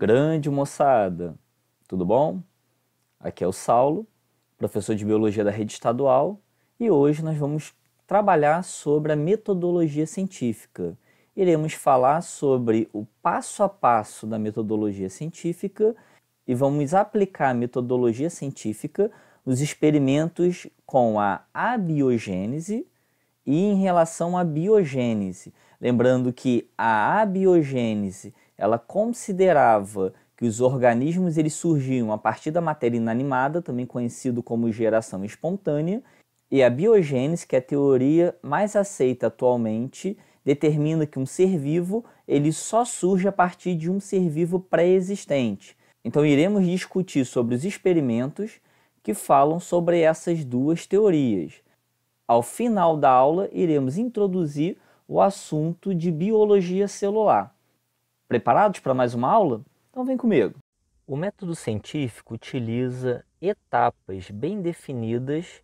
Grande moçada, tudo bom? Aqui é o Saulo, professor de Biologia da Rede Estadual, e hoje nós vamos trabalhar sobre a metodologia científica. Iremos falar sobre o passo a passo da metodologia científica e vamos aplicar a metodologia científica nos experimentos com a abiogênese e em relação à biogênese. Lembrando que a abiogênese ela considerava que os organismos eles surgiam a partir da matéria inanimada, também conhecido como geração espontânea, e a biogênese, que é a teoria mais aceita atualmente, determina que um ser vivo ele só surge a partir de um ser vivo pré-existente. Então iremos discutir sobre os experimentos que falam sobre essas duas teorias. Ao final da aula, iremos introduzir o assunto de biologia celular. Preparados para mais uma aula? Então vem comigo. O método científico utiliza etapas bem definidas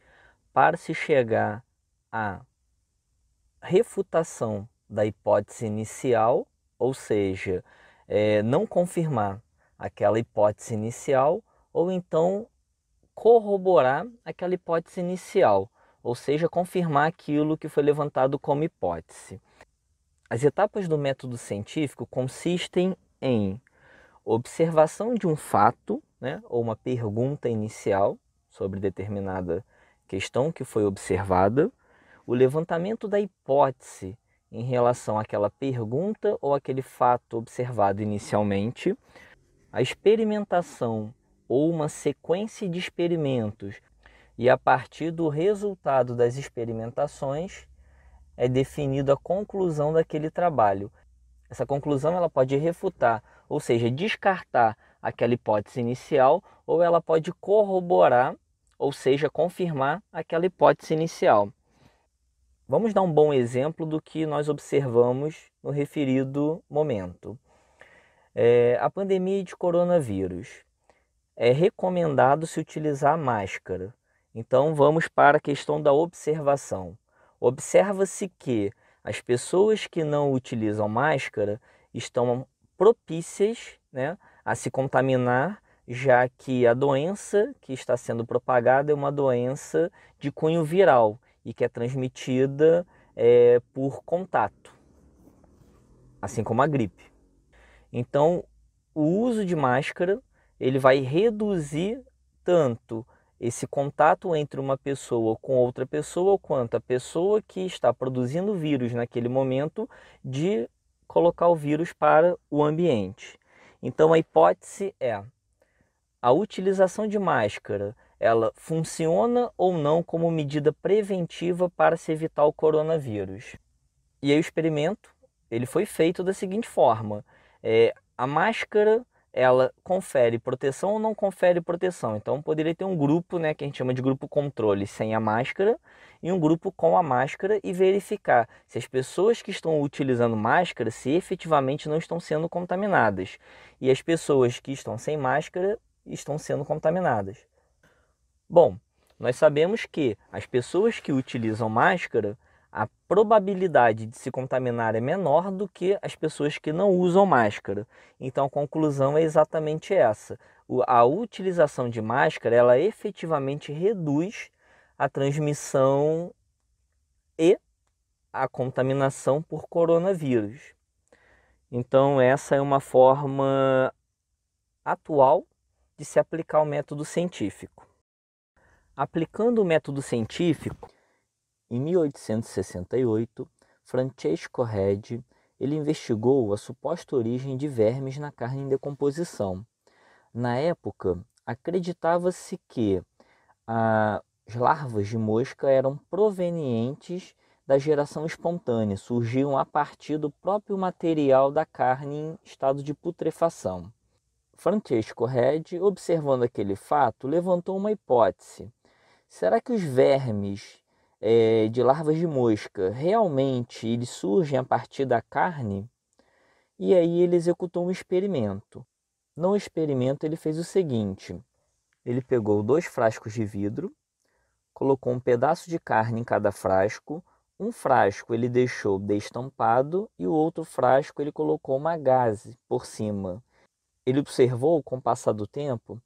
para se chegar à refutação da hipótese inicial, ou seja, é, não confirmar aquela hipótese inicial, ou então corroborar aquela hipótese inicial, ou seja, confirmar aquilo que foi levantado como hipótese. As etapas do método científico consistem em observação de um fato, né, ou uma pergunta inicial sobre determinada questão que foi observada, o levantamento da hipótese em relação àquela pergunta ou aquele fato observado inicialmente, a experimentação ou uma sequência de experimentos e a partir do resultado das experimentações é definido a conclusão daquele trabalho. Essa conclusão ela pode refutar, ou seja, descartar aquela hipótese inicial, ou ela pode corroborar, ou seja, confirmar aquela hipótese inicial. Vamos dar um bom exemplo do que nós observamos no referido momento. É, a pandemia de coronavírus. É recomendado se utilizar máscara. Então vamos para a questão da observação. Observa-se que as pessoas que não utilizam máscara estão propícias né, a se contaminar, já que a doença que está sendo propagada é uma doença de cunho viral e que é transmitida é, por contato, assim como a gripe. Então, o uso de máscara ele vai reduzir tanto esse contato entre uma pessoa com outra pessoa, quanto a pessoa que está produzindo vírus naquele momento de colocar o vírus para o ambiente. Então a hipótese é: a utilização de máscara, ela funciona ou não como medida preventiva para se evitar o coronavírus? E aí o experimento, ele foi feito da seguinte forma: é, a máscara ela confere proteção ou não confere proteção. Então poderia ter um grupo, né, que a gente chama de grupo controle sem a máscara e um grupo com a máscara e verificar se as pessoas que estão utilizando máscara se efetivamente não estão sendo contaminadas e as pessoas que estão sem máscara estão sendo contaminadas. Bom, nós sabemos que as pessoas que utilizam máscara a probabilidade de se contaminar é menor do que as pessoas que não usam máscara. Então a conclusão é exatamente essa. A utilização de máscara, ela efetivamente reduz a transmissão e a contaminação por coronavírus. Então essa é uma forma atual de se aplicar o método científico. Aplicando o método científico, em 1868, Francesco Redi ele investigou a suposta origem de vermes na carne em decomposição. Na época, acreditava-se que as larvas de mosca eram provenientes da geração espontânea, surgiam a partir do próprio material da carne em estado de putrefação. Francesco Redi, observando aquele fato, levantou uma hipótese. Será que os vermes é, de larvas de mosca, realmente eles surgem a partir da carne? E aí ele executou um experimento. No experimento ele fez o seguinte: ele pegou dois frascos de vidro, colocou um pedaço de carne em cada frasco. Um frasco ele deixou destampado e o outro frasco ele colocou uma gaze por cima. Ele observou, com o passar do tempo,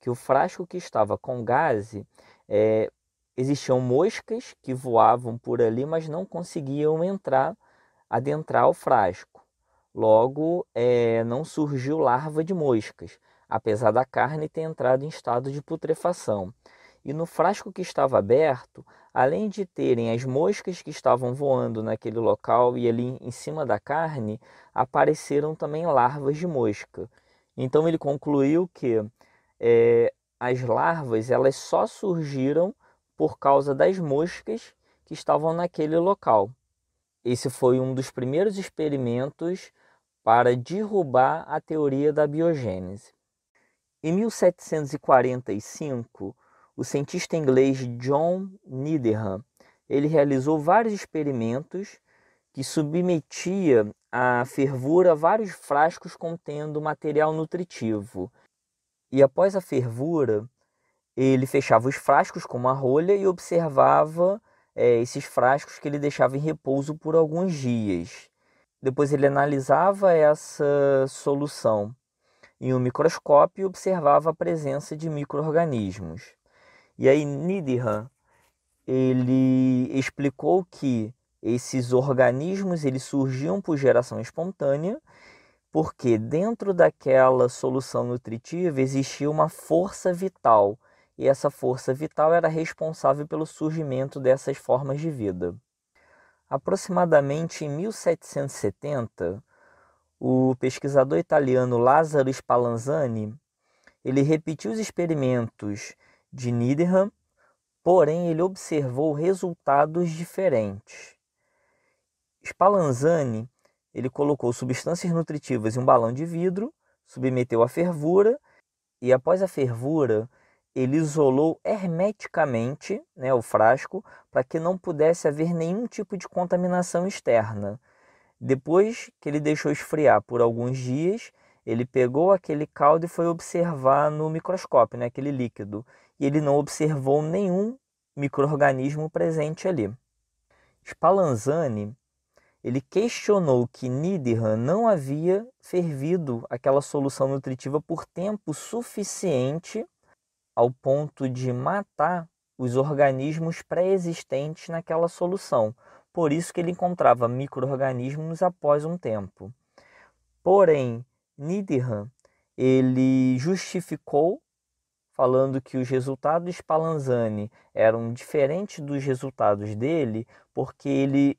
que o frasco que estava com gaze é, Existiam moscas que voavam por ali, mas não conseguiam entrar, adentrar o frasco. Logo, é, não surgiu larva de moscas, apesar da carne ter entrado em estado de putrefação. E no frasco que estava aberto, além de terem as moscas que estavam voando naquele local e ali em cima da carne, apareceram também larvas de mosca. Então ele concluiu que é, as larvas elas só surgiram por causa das moscas que estavam naquele local. Esse foi um dos primeiros experimentos para derrubar a teoria da biogênese. Em 1745, o cientista inglês John Needham ele realizou vários experimentos que submetia à fervura vários frascos contendo material nutritivo. E após a fervura, ele fechava os frascos com uma rolha e observava é, esses frascos que ele deixava em repouso por alguns dias. Depois ele analisava essa solução em um microscópio e observava a presença de microorganismos. E aí Nidihan ele explicou que esses organismos eles surgiam por geração espontânea, porque dentro daquela solução nutritiva existia uma força vital e essa força vital era responsável pelo surgimento dessas formas de vida. Aproximadamente em 1770, o pesquisador italiano Lázaro Spallanzani ele repetiu os experimentos de Niederham, porém ele observou resultados diferentes. Spallanzani ele colocou substâncias nutritivas em um balão de vidro, submeteu à fervura e após a fervura ele isolou hermeticamente né, o frasco para que não pudesse haver nenhum tipo de contaminação externa. Depois que ele deixou esfriar por alguns dias, ele pegou aquele caldo e foi observar no microscópio, né, aquele líquido, e ele não observou nenhum microorganismo presente ali. Spallanzani ele questionou que Niederhan não havia fervido aquela solução nutritiva por tempo suficiente ao ponto de matar os organismos pré-existentes naquela solução. Por isso que ele encontrava micro-organismos após um tempo. Porém, Nidiran ele justificou falando que os resultados de Spallanzani eram diferentes dos resultados dele porque ele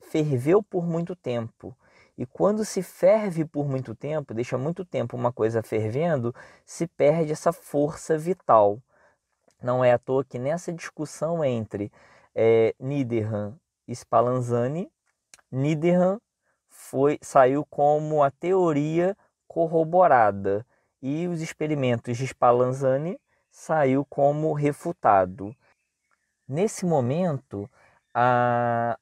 ferveu por muito tempo e quando se ferve por muito tempo, deixa muito tempo uma coisa fervendo, se perde essa força vital. Não é à toa que nessa discussão entre é, eh, Niederhan e Spallanzani, Niederhan foi, saiu como a teoria corroborada e os experimentos de Spallanzani saiu como refutado. Nesse momento, a,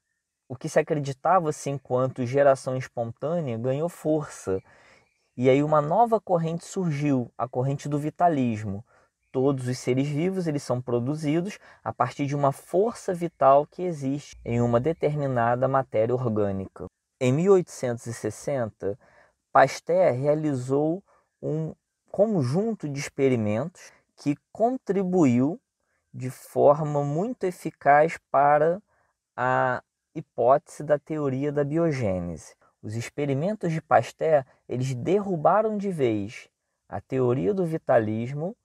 o que se acreditava-se enquanto geração espontânea ganhou força. E aí uma nova corrente surgiu, a corrente do vitalismo. Todos os seres vivos eles são produzidos a partir de uma força vital que existe em uma determinada matéria orgânica. Em 1860, Pasteur realizou um conjunto de experimentos que contribuiu de forma muito eficaz para a hipótese da teoria da biogênese. Os experimentos de Pasteur, eles derrubaram de vez a teoria do vitalismo,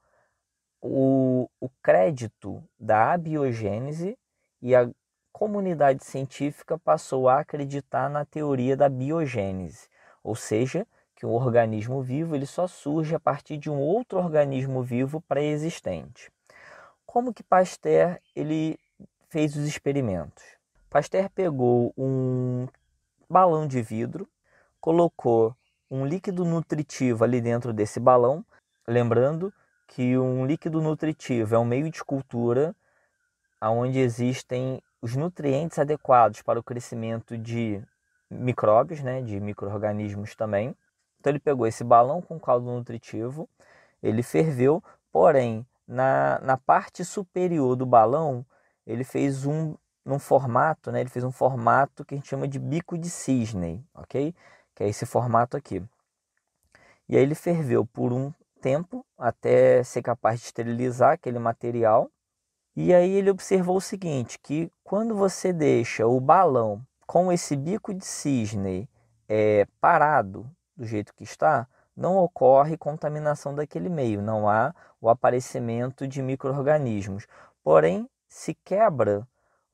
o, o crédito da abiogênese e a comunidade científica passou a acreditar na teoria da biogênese, ou seja, que um organismo vivo ele só surge a partir de um outro organismo vivo pré-existente. Como que Pasteur ele fez os experimentos? Pasteur pegou um balão de vidro, colocou um líquido nutritivo ali dentro desse balão, lembrando que um líquido nutritivo é um meio de cultura onde existem os nutrientes adequados para o crescimento de micróbios, né, de microorganismos também. Então ele pegou esse balão com caldo nutritivo, ele ferveu, porém na, na parte superior do balão ele fez um num formato, né? Ele fez um formato que a gente chama de bico de cisne, ok? Que é esse formato aqui. E aí ele ferveu por um tempo até ser capaz de esterilizar aquele material. E aí ele observou o seguinte, que quando você deixa o balão com esse bico de cisne é, parado do jeito que está, não ocorre contaminação daquele meio, não há o aparecimento de micro-organismos. Porém, se quebra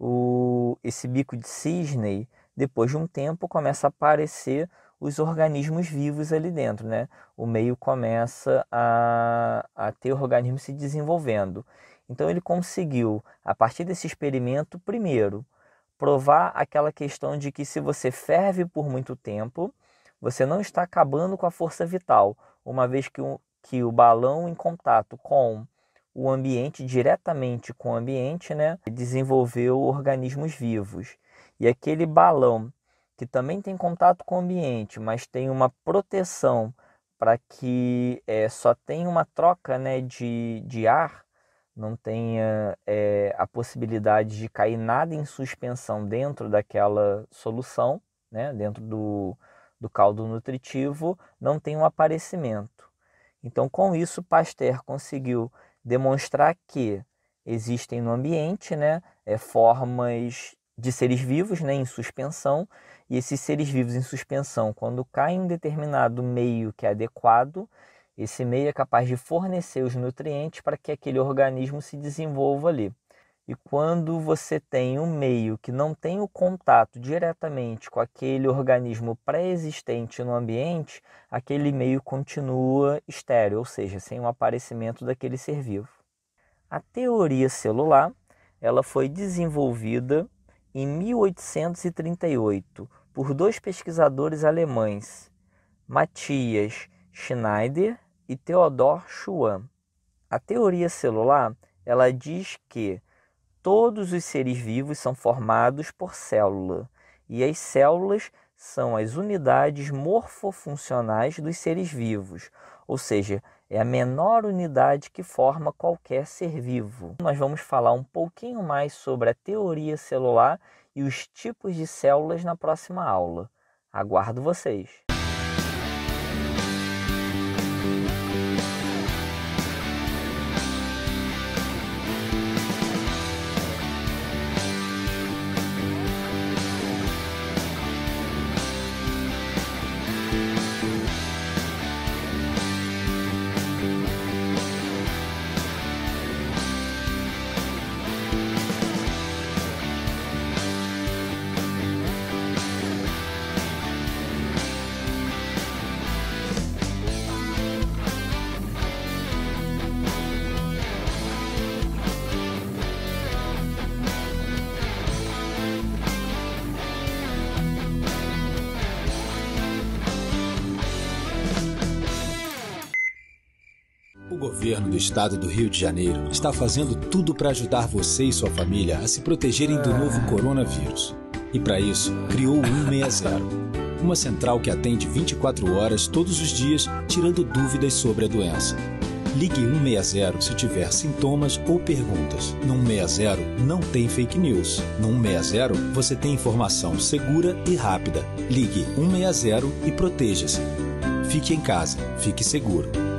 o, esse bico de cisne, depois de um tempo, começa a aparecer os organismos vivos ali dentro, né? O meio começa a, a ter organismo se desenvolvendo. Então ele conseguiu, a partir desse experimento, primeiro, provar aquela questão de que se você ferve por muito tempo, você não está acabando com a força vital, uma vez que o, que o balão em contato com o ambiente diretamente com o ambiente, né, desenvolveu organismos vivos. E aquele balão que também tem contato com o ambiente, mas tem uma proteção para que é, só tenha uma troca né, de, de ar, não tenha é, a possibilidade de cair nada em suspensão dentro daquela solução, né, dentro do, do caldo nutritivo, não tem um aparecimento. Então, com isso, Pasteur conseguiu demonstrar que existem no ambiente né, é, formas de seres vivos né, em suspensão, e esses seres vivos em suspensão, quando caem em um determinado meio que é adequado, esse meio é capaz de fornecer os nutrientes para que aquele organismo se desenvolva ali. E quando você tem um meio que não tem o contato diretamente com aquele organismo pré-existente no ambiente, aquele meio continua estéreo, ou seja, sem o aparecimento daquele ser vivo. A teoria celular, ela foi desenvolvida em 1838 por dois pesquisadores alemães, Matthias Schneider e Theodor Schwann. A teoria celular, ela diz que Todos os seres vivos são formados por célula, e as células são as unidades morfofuncionais dos seres vivos, ou seja, é a menor unidade que forma qualquer ser vivo. Nós vamos falar um pouquinho mais sobre a teoria celular e os tipos de células na próxima aula. Aguardo vocês! governo do estado do Rio de Janeiro está fazendo tudo para ajudar você e sua família a se protegerem do novo ah. coronavírus. E para isso, criou o 160. uma central que atende 24 horas todos os dias, tirando dúvidas sobre a doença. Ligue 160 se tiver sintomas ou perguntas. No 160 não tem fake news. No 160 você tem informação segura e rápida. Ligue 160 e proteja-se. Fique em casa, fique seguro.